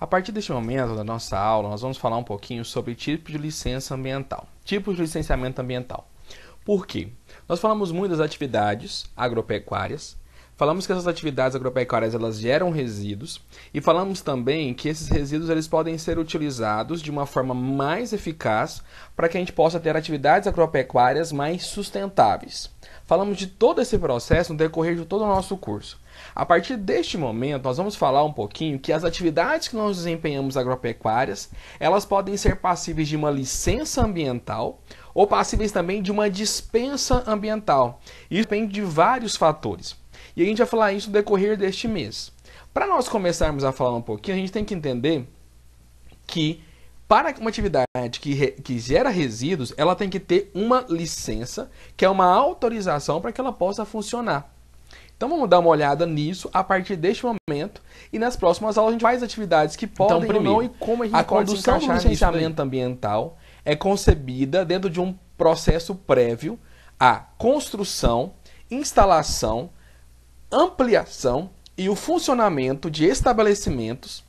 A partir deste momento da nossa aula, nós vamos falar um pouquinho sobre tipos de licença ambiental, tipos de licenciamento ambiental. Por quê? Nós falamos muito das atividades agropecuárias, Falamos que essas atividades agropecuárias elas geram resíduos e falamos também que esses resíduos eles podem ser utilizados de uma forma mais eficaz para que a gente possa ter atividades agropecuárias mais sustentáveis. Falamos de todo esse processo no decorrer de todo o nosso curso. A partir deste momento, nós vamos falar um pouquinho que as atividades que nós desempenhamos agropecuárias, elas podem ser passíveis de uma licença ambiental ou passíveis também de uma dispensa ambiental. Isso depende de vários fatores. E a gente vai falar isso no decorrer deste mês. Para nós começarmos a falar um pouquinho, a gente tem que entender que para uma atividade que, re, que gera resíduos, ela tem que ter uma licença, que é uma autorização para que ela possa funcionar. Então vamos dar uma olhada nisso a partir deste momento e nas próximas aulas a gente faz atividades que então, podem então, primeiro, ou não e como a gente a pode condução do licenciamento ambiental é concebida dentro de um processo prévio à construção, instalação, ampliação e o funcionamento de estabelecimentos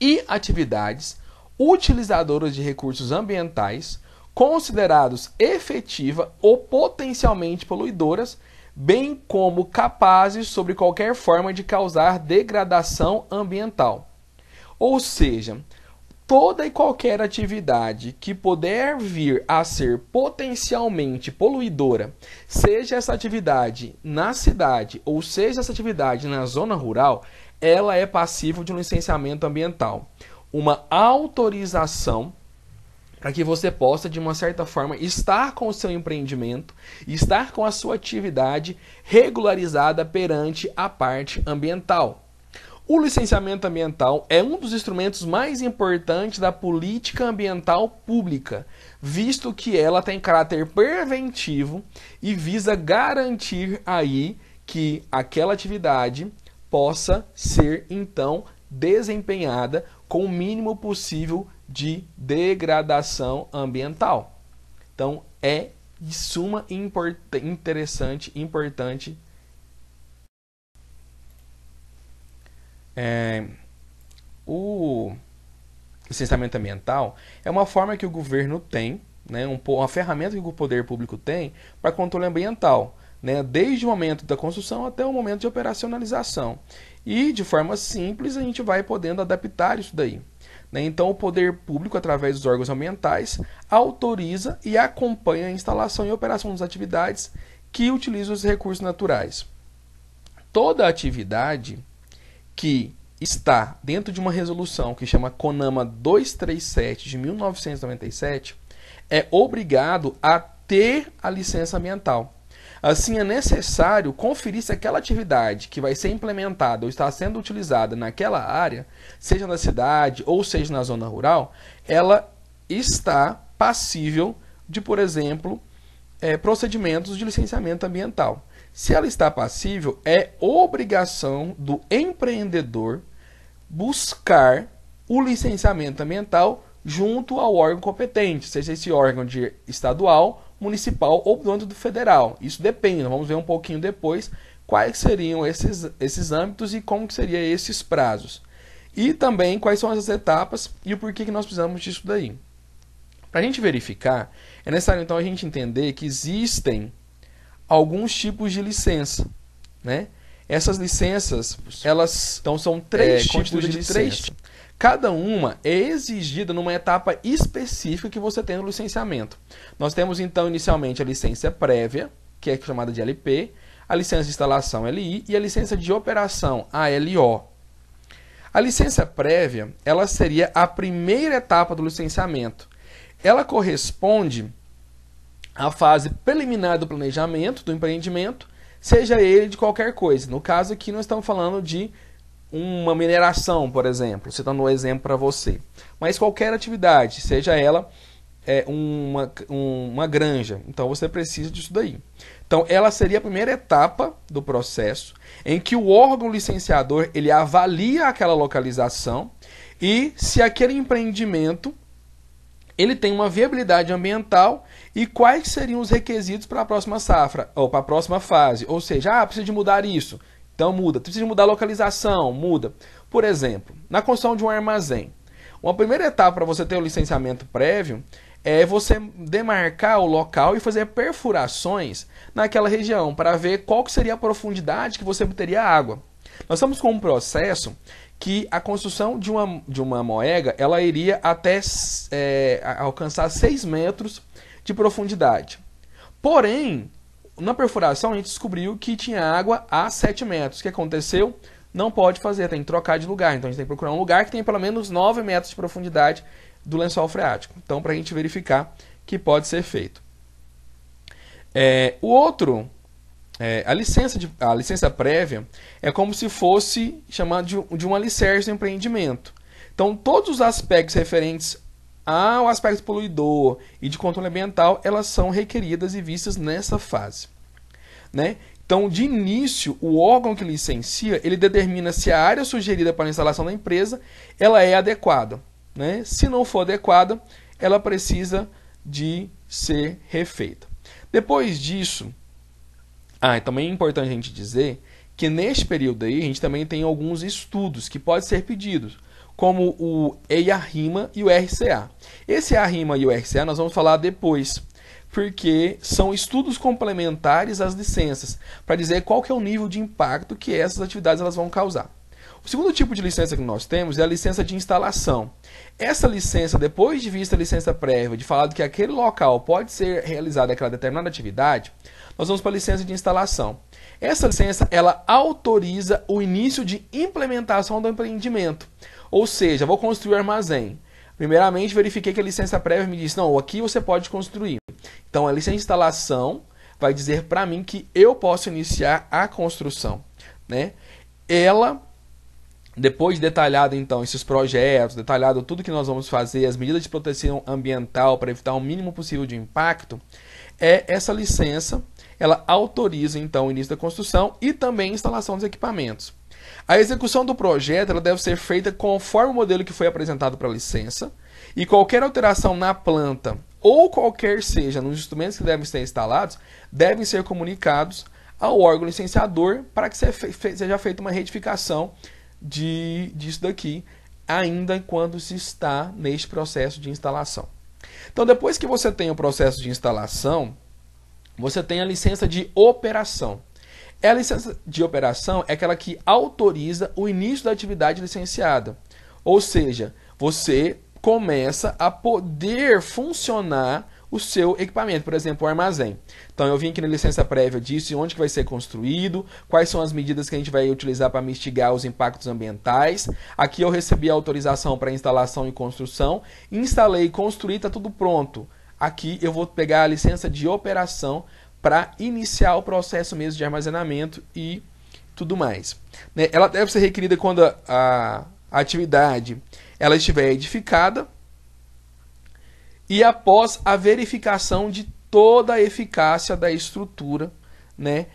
e atividades utilizadoras de recursos ambientais considerados efetiva ou potencialmente poluidoras, bem como capazes sobre qualquer forma de causar degradação ambiental. Ou seja, toda e qualquer atividade que puder vir a ser potencialmente poluidora, seja essa atividade na cidade ou seja essa atividade na zona rural, ela é passível de um licenciamento ambiental, uma autorização para que você possa, de uma certa forma, estar com o seu empreendimento, estar com a sua atividade regularizada perante a parte ambiental. O licenciamento ambiental é um dos instrumentos mais importantes da política ambiental pública, visto que ela tem caráter preventivo e visa garantir aí que aquela atividade possa ser então desempenhada com o mínimo possível de degradação ambiental. Então é de suma import interessante, importante É, o licenciamento ambiental é uma forma que o governo tem, né, um, uma ferramenta que o poder público tem para controle ambiental, né, desde o momento da construção até o momento de operacionalização. E de forma simples a gente vai podendo adaptar isso daí. Né? Então o poder público, através dos órgãos ambientais, autoriza e acompanha a instalação e operação das atividades que utilizam os recursos naturais. Toda atividade que está dentro de uma resolução que chama CONAMA 237 de 1997 é obrigado a ter a licença ambiental. Assim, é necessário conferir se aquela atividade que vai ser implementada ou está sendo utilizada naquela área, seja na cidade ou seja na zona rural, ela está passível de, por exemplo, é, procedimentos de licenciamento ambiental. Se ela está passível, é obrigação do empreendedor buscar o licenciamento ambiental junto ao órgão competente, seja esse órgão de estadual, municipal ou do âmbito federal. Isso depende, vamos ver um pouquinho depois quais seriam esses, esses âmbitos e como que seriam esses prazos. E também quais são as etapas e o porquê que nós precisamos disso daí. Para a gente verificar, é necessário então a gente entender que existem alguns tipos de licença, né? Essas licenças, elas então são é, três é, tipos de, de três. Cada uma é exigida numa etapa específica que você tem no licenciamento. Nós temos então inicialmente a licença prévia, que é chamada de LP, a licença de instalação LI e a licença de operação ALO. A licença prévia, ela seria a primeira etapa do licenciamento. Ela corresponde a fase preliminar do planejamento do empreendimento, seja ele de qualquer coisa. No caso aqui, nós estamos falando de uma mineração, por exemplo, citando um exemplo para você. Mas qualquer atividade, seja ela é, uma, uma granja, então você precisa disso daí. Então, ela seria a primeira etapa do processo em que o órgão licenciador ele avalia aquela localização e se aquele empreendimento ele tem uma viabilidade ambiental e quais seriam os requisitos para a próxima safra ou para a próxima fase. Ou seja, ah, precisa de mudar isso. Então muda. Precisa de mudar a localização, muda. Por exemplo, na construção de um armazém, uma primeira etapa para você ter o licenciamento prévio é você demarcar o local e fazer perfurações naquela região para ver qual que seria a profundidade que você obteria água. Nós estamos com um processo que a construção de uma, de uma moega ela iria até é, alcançar 6 metros de profundidade. Porém, na perfuração a gente descobriu que tinha água a 7 metros. O que aconteceu? Não pode fazer, tem que trocar de lugar. Então a gente tem que procurar um lugar que tenha pelo menos 9 metros de profundidade do lençol freático. Então, para a gente verificar que pode ser feito. É, o outro é, a, licença de, a licença prévia é como se fosse chamada de, de uma licença do empreendimento. Então, todos os aspectos referentes ao aspecto poluidor e de controle ambiental, elas são requeridas e vistas nessa fase. Né? Então, de início, o órgão que licencia, ele determina se a área sugerida para a instalação da empresa, ela é adequada. Né? Se não for adequada, ela precisa de ser refeita. Depois disso, ah, e também é importante a gente dizer que neste período aí a gente também tem alguns estudos que podem ser pedidos, como o EIA-RIMA e o RCA. Esse EIA-RIMA e o RCA nós vamos falar depois, porque são estudos complementares às licenças, para dizer qual que é o nível de impacto que essas atividades elas vão causar. O segundo tipo de licença que nós temos é a licença de instalação. Essa licença, depois de vista a licença prévia, de falado que aquele local pode ser realizada aquela determinada atividade, nós vamos para a licença de instalação. Essa licença, ela autoriza o início de implementação do empreendimento. Ou seja, vou construir armazém. Primeiramente, verifiquei que a licença prévia me diz, não, aqui você pode construir. Então, a licença de instalação vai dizer para mim que eu posso iniciar a construção. Né? Ela depois detalhado então esses projetos, detalhado tudo que nós vamos fazer, as medidas de proteção ambiental para evitar o mínimo possível de impacto, é essa licença, ela autoriza então o início da construção e também a instalação dos equipamentos. A execução do projeto ela deve ser feita conforme o modelo que foi apresentado para a licença e qualquer alteração na planta ou qualquer seja nos instrumentos que devem ser instalados devem ser comunicados ao órgão licenciador para que seja feita uma retificação de, disso daqui, ainda quando se está neste processo de instalação. Então, depois que você tem o processo de instalação, você tem a licença de operação. A licença de operação é aquela que autoriza o início da atividade licenciada. Ou seja, você começa a poder funcionar o seu equipamento, por exemplo, o armazém. Então eu vim aqui na licença prévia disso, onde que vai ser construído, quais são as medidas que a gente vai utilizar para mitigar os impactos ambientais. Aqui eu recebi a autorização para instalação e construção, instalei, construí, está tudo pronto. Aqui eu vou pegar a licença de operação para iniciar o processo mesmo de armazenamento e tudo mais. Né, ela deve ser requerida quando a, a atividade ela estiver edificada e após a verificação de toda a eficácia da estrutura, né,